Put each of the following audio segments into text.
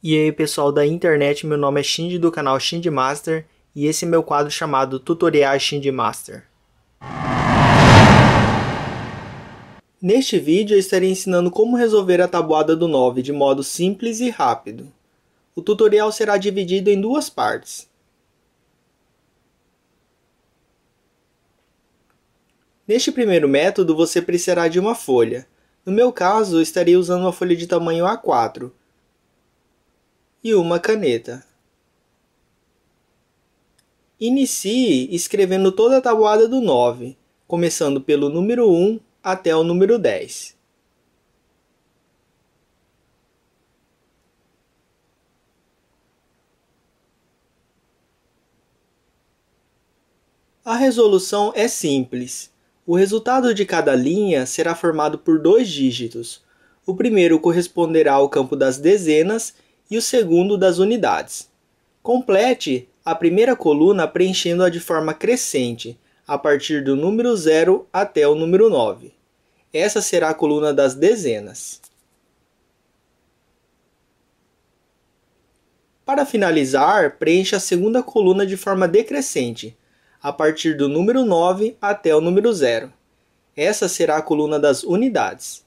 E aí pessoal da internet, meu nome é Shindy do canal Shindy Master e esse é meu quadro chamado Tutoriais Shindy Master. Neste vídeo eu estarei ensinando como resolver a tabuada do 9 de modo simples e rápido. O tutorial será dividido em duas partes. Neste primeiro método você precisará de uma folha. No meu caso, eu estarei usando uma folha de tamanho A4, e uma caneta. Inicie escrevendo toda a tabuada do 9, começando pelo número 1 até o número 10. A resolução é simples. O resultado de cada linha será formado por dois dígitos. O primeiro corresponderá ao campo das dezenas e o segundo das unidades. Complete a primeira coluna preenchendo-a de forma crescente, a partir do número 0 até o número 9. Essa será a coluna das dezenas. Para finalizar, preencha a segunda coluna de forma decrescente, a partir do número 9 até o número 0. Essa será a coluna das unidades.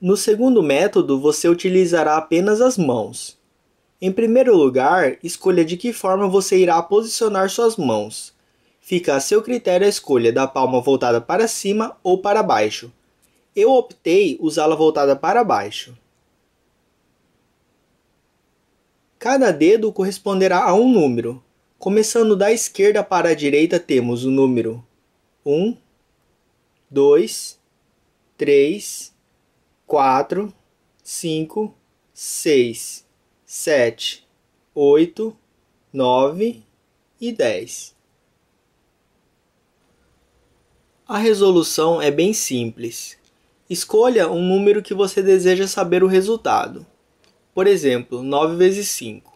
No segundo método, você utilizará apenas as mãos. Em primeiro lugar, escolha de que forma você irá posicionar suas mãos. Fica a seu critério a escolha da palma voltada para cima ou para baixo. Eu optei usá-la voltada para baixo. Cada dedo corresponderá a um número. Começando da esquerda para a direita, temos o número 1, 2, 3, quatro, cinco, seis, sete, oito, nove e dez. A resolução é bem simples. Escolha um número que você deseja saber o resultado. Por exemplo, 9 vezes 5.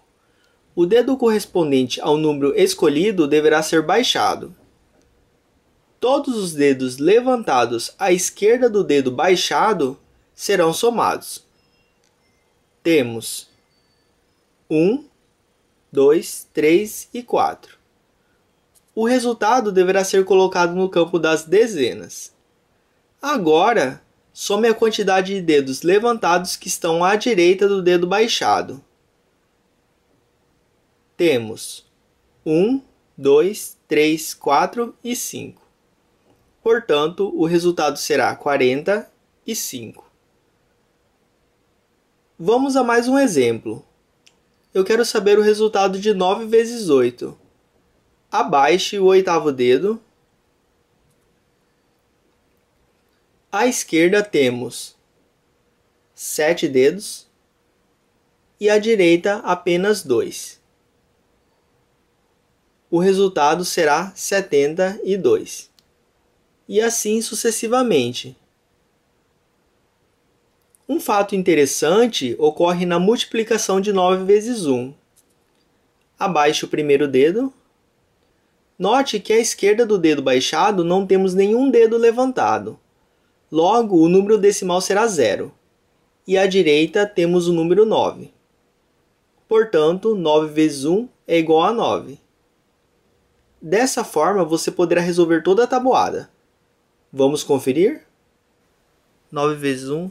O dedo correspondente ao número escolhido deverá ser baixado. Todos os dedos levantados à esquerda do dedo baixado serão somados. Temos 1, 2, 3 e 4. O resultado deverá ser colocado no campo das dezenas. Agora, some a quantidade de dedos levantados que estão à direita do dedo baixado. Temos 1, 2, 3, 4 e 5. Portanto, o resultado será 45. Vamos a mais um exemplo. Eu quero saber o resultado de 9 vezes 8. Abaixe o oitavo dedo. À esquerda temos 7 dedos e à direita apenas 2. O resultado será 72. E assim sucessivamente. Um fato interessante ocorre na multiplicação de 9 vezes 1. Abaixe o primeiro dedo. Note que à esquerda do dedo baixado não temos nenhum dedo levantado. Logo, o número decimal será zero. E à direita temos o número 9. Portanto, 9 vezes 1 é igual a 9. Dessa forma, você poderá resolver toda a tabuada. Vamos conferir? 9 vezes 1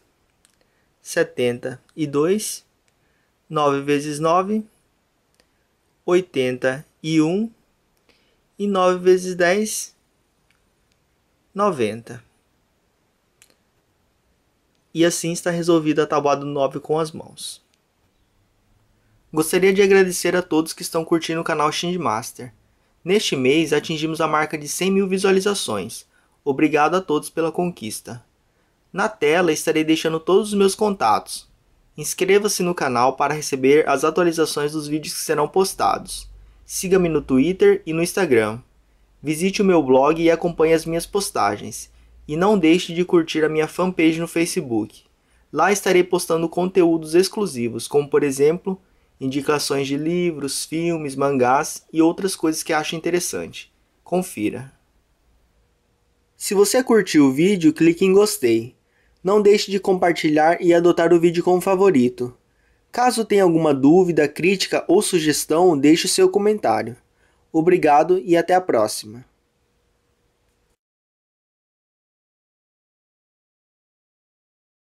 72, 9 vezes 9, 81 e 9 vezes 10, 90. E assim está resolvida a tabuada do 9 com as mãos. Gostaria de agradecer a todos que estão curtindo o canal Shind Master. Neste mês atingimos a marca de 100 mil visualizações. Obrigado a todos pela conquista. Na tela estarei deixando todos os meus contatos. Inscreva-se no canal para receber as atualizações dos vídeos que serão postados. Siga-me no Twitter e no Instagram. Visite o meu blog e acompanhe as minhas postagens. E não deixe de curtir a minha fanpage no Facebook. Lá estarei postando conteúdos exclusivos, como por exemplo, indicações de livros, filmes, mangás e outras coisas que acho interessante. Confira. Se você curtiu o vídeo, clique em gostei. Não deixe de compartilhar e adotar o vídeo como favorito. Caso tenha alguma dúvida, crítica ou sugestão, deixe o seu comentário. Obrigado e até a próxima.